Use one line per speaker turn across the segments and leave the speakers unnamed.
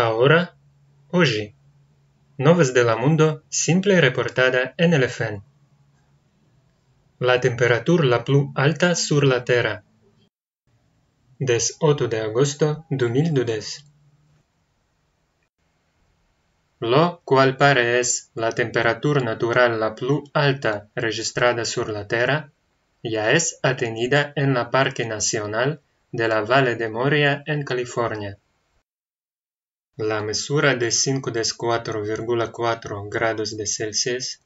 Ahora, hoy. Noves de la Mundo, simple reportada en el FN. La temperatura la plus alta sur la Terra. Des 8 de agosto 2010. Lo cual parece la temperatura natural la plus alta registrada sur la Terra, ya es atenida en la Parque Nacional de la Valle de Moria en California. La mesura de 4,4 grados de Celsius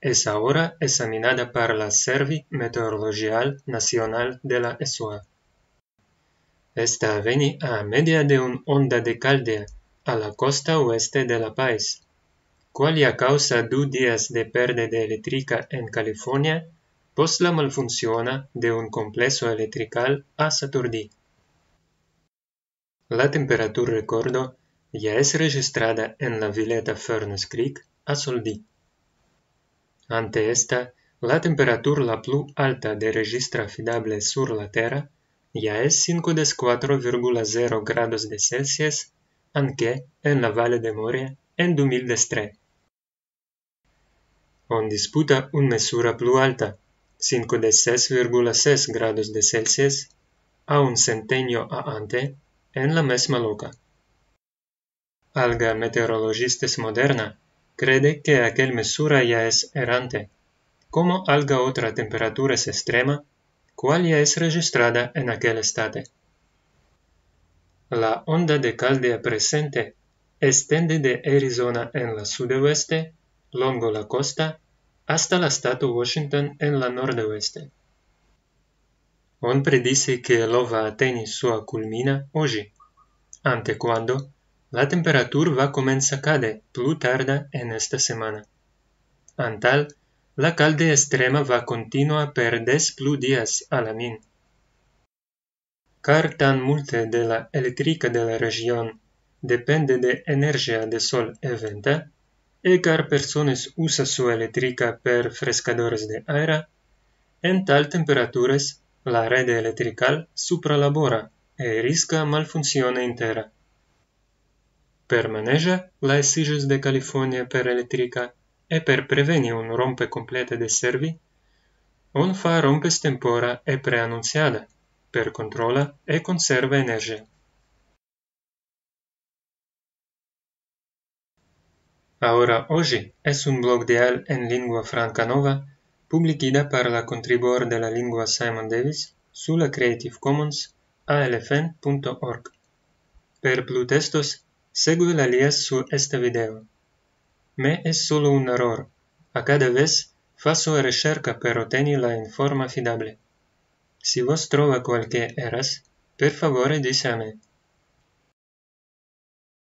es ahora examinada para la Servi Meteorologial Nacional de la ESOA. Esta viene a media de un onda de caldea a la costa oeste de La Paz, cual ya causa dos días de pérdida eléctrica en California pos pues la malfunción de un complejo electrical a Saturdí. La temperatura recuerdo ya es registrada en la Vileta Furnace Creek a Soldi. Ante esta, la temperatura la plus alta de registro fiable sur la Tierra ya es 54,0 grados de Celsius, aunque en la Valle de Moria en 2003. On disputa una mesura plus alta, 56,6 grados de Celsius, a un centenio a ante, en la misma loca alga meteorologistes moderna cree que aquel mesura ya es errante. Como alga otra temperatura es extrema, cual ya es registrada en aquel estate. La onda de caldea presente extiende de Arizona en la sudoeste, longo la costa, hasta la estatua Washington en la nordoeste. On predice que l'ova ateni su culmina hoy, ante cuando la temperatura va comenzar a caer plus tarda en esta semana. Antal, la calde extrema va continua per des plus la min. Car tan multe de la eléctrica de la región depende de energía de sol e venta, e car personas usa su eléctrica per frescadores de aire, en tal temperaturas la red eléctrica supralabora e risca malfunción entera. Per maneja lae sigus de California per elettrica e per preveni un rompe complete de servi, un fa rompes tempora e preannunciada per controla e conserva energia. Ahora, oggi, es un blog de al en lingua franca nova publicida par la contribuor de la lingua Simon Davis sulla Creative Commons a elefant.org. Per plu testos, Seguí la guía su este video. Me es solo un error. A cada vez faço recerca pero ottenere la forma fidable. Si vos trova cualquier eras, per favore díseme.